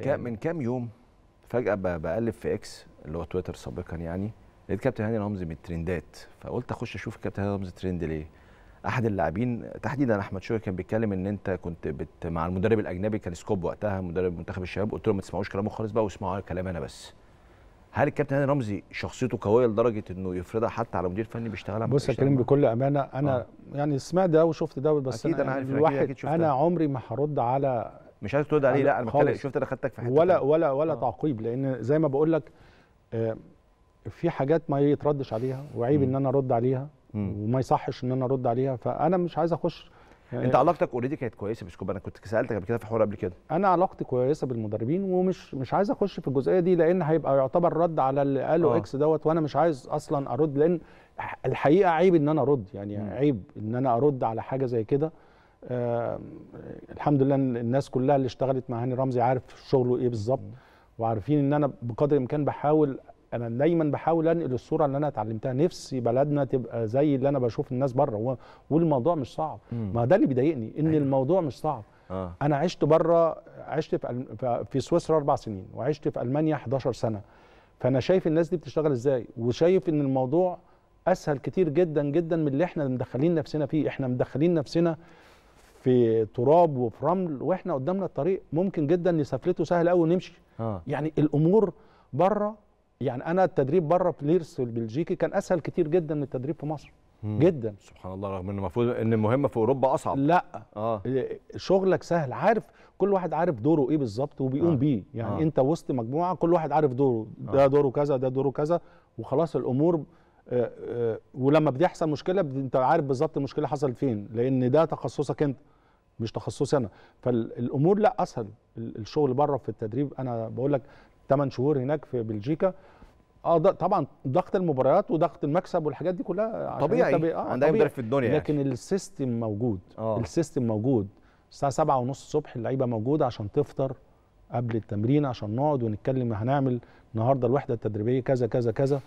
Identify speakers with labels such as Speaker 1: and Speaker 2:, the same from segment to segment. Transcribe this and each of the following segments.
Speaker 1: يعني. من
Speaker 2: كام يوم فجاه بقلب في اكس اللي هو تويتر سابقا يعني لقيت كابتن هاني رمزي من الترندات فقلت اخش اشوف كابتن هاني رمزي ترند ليه احد اللاعبين تحديدا احمد شوقي كان بيتكلم ان انت كنت بت مع المدرب الاجنبي كان سكوب وقتها مدرب منتخب الشباب قلت له ما تسمعوش كلامه خالص بقى واسمعوا كلامي انا بس هل الكابتن هاني رمزي شخصيته قويه لدرجه انه يفرضها حتى على مدير فني بيشتغل على بص يا كريم بكل امانه انا آه.
Speaker 1: يعني سمعت ده وشفت ده بس اكيد انا, أنا عارف يعني الواحد أكيد انا عمري ما هرد على
Speaker 2: مش عايز ترد عليه لا انا بتكلم شفت انا خدتك
Speaker 1: في حته ولا ولا ولا آه. تعقيب لان زي ما بقول لك آه، في حاجات ما يتردش عليها وعيب م. ان انا ارد عليها م. وما يصحش ان انا ارد عليها فانا مش عايز اخش
Speaker 2: يعني انت علاقتك اوريدي كانت كويسه بسكوب انا كنت سالتك قبل كده في حوار قبل كده انا علاقتي كويسه بالمدربين
Speaker 1: ومش مش عايز اخش في الجزئيه دي لان هيبقى يعتبر رد على اللي قاله آه. اكس دوت وانا مش عايز اصلا ارد لان الحقيقه عيب ان انا ارد يعني م. عيب ان انا ارد على حاجه زي كده آه الحمد لله الناس كلها اللي اشتغلت مع هاني رمزي عارف شغله ايه بالظبط وعارفين ان انا بقدر الامكان بحاول انا دايما بحاول انقل الصوره اللي انا اتعلمتها نفسي بلدنا تبقى زي اللي انا بشوف الناس بره والموضوع مش صعب ما ده اللي بيضايقني ان أيوة. الموضوع مش صعب آه. انا عشت بره عشت في في سويسرا اربع سنين وعشت في المانيا 11 سنه فانا شايف الناس دي بتشتغل ازاي وشايف ان الموضوع اسهل كتير جدا جدا من اللي احنا مدخلين نفسنا فيه احنا مدخلين نفسنا في تراب وفي رمل واحنا قدامنا الطريق ممكن جدا نسفلته سهل قوي ونمشي آه. يعني الامور بره يعني انا التدريب بره في ليرس البلجيكي كان اسهل كتير جدا من التدريب في مصر مم. جدا سبحان
Speaker 2: الله رغم ان المفروض ان المهمه في اوروبا
Speaker 1: اصعب لا آه. إيه، شغلك سهل عارف كل واحد عارف دوره ايه بالظبط وبيقوم آه. بيه يعني آه. انت وسط مجموعه كل واحد عارف دوره ده آه. دوره كذا ده دوره كذا وخلاص الامور آه، آه، ولما بيحصل مشكله انت عارف بالظبط المشكله حصلت فين لان ده تخصصك انت مش تخصصي انا فالامور لا اسهل الشغل بره في التدريب انا بقول لك 8 شهور هناك في بلجيكا اه طبعا ضغط المباريات وضغط المكسب والحاجات دي كلها عشان طبيعي انت آه عند اي مدرب في الدنيا يعني. لكن يعني. السيستم موجود آه. السيستم موجود الساعه 7 ونص الصبح اللعيبه موجوده عشان تفطر قبل التمرين عشان نقعد ونتكلم هنعمل النهارده الوحده التدريبيه كذا كذا كذا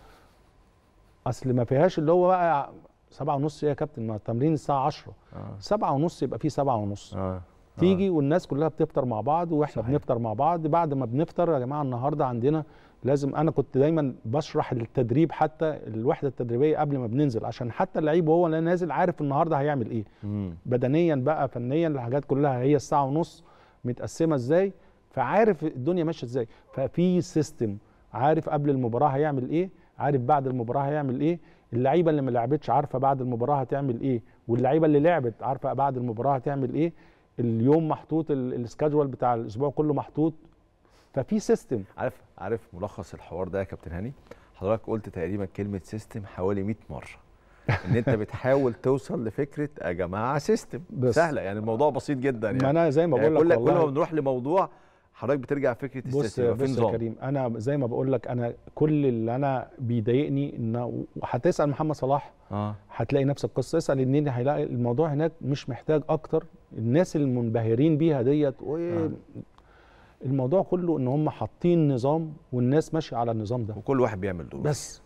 Speaker 1: اصل ما فيهاش اللي هو بقى سبعة ونص ايه يا كابتن ما التمرين الساعه 10 آه. سبعة ونص يبقى فيه سبعة ونص آه. تيجي آه. والناس كلها بتفطر مع بعض واحنا صحيح. بنفطر مع بعض بعد ما بنفطر يا جماعه النهارده عندنا لازم انا كنت دايما بشرح للتدريب حتى الوحده التدريبيه قبل ما بننزل عشان حتى اللعيب وهو نازل عارف النهارده هيعمل ايه مم. بدنيا بقى فنيا الحاجات كلها هي الساعه ونص متقسمه ازاي فعارف الدنيا ماشيه ازاي ففي سيستم عارف قبل المباراه هيعمل ايه عارف بعد المباراه هيعمل ايه اللعيبه اللي ما لعبتش عارفه بعد المباراه هتعمل ايه واللعيبه اللي لعبت عارفه بعد
Speaker 2: المباراه هتعمل ايه
Speaker 1: اليوم محطوط السكادجول بتاع الاسبوع كله محطوط
Speaker 2: ففي سيستم عارف عارف ملخص الحوار ده يا كابتن هاني حضرتك قلت تقريبا كلمه سيستم حوالي 100 مره ان انت بتحاول توصل لفكره يا جماعه سيستم سهله يعني الموضوع بسيط جدا يعني ما انا يعني. زي ما يعني بقول لك كل ما بنروح لموضوع حضرتك بترجع فكره السياسه بص, بص يا كريم
Speaker 1: انا زي ما بقول لك انا كل اللي انا بيضايقني ان هتسال محمد صلاح آه. هتلاقي نفس القصه اسال النين هيلاقي الموضوع هناك مش محتاج اكتر الناس المنبهرين بيها ديت آه. الموضوع كله ان هم حاطين نظام والناس ماشيه على النظام ده وكل واحد بيعمل دوره بس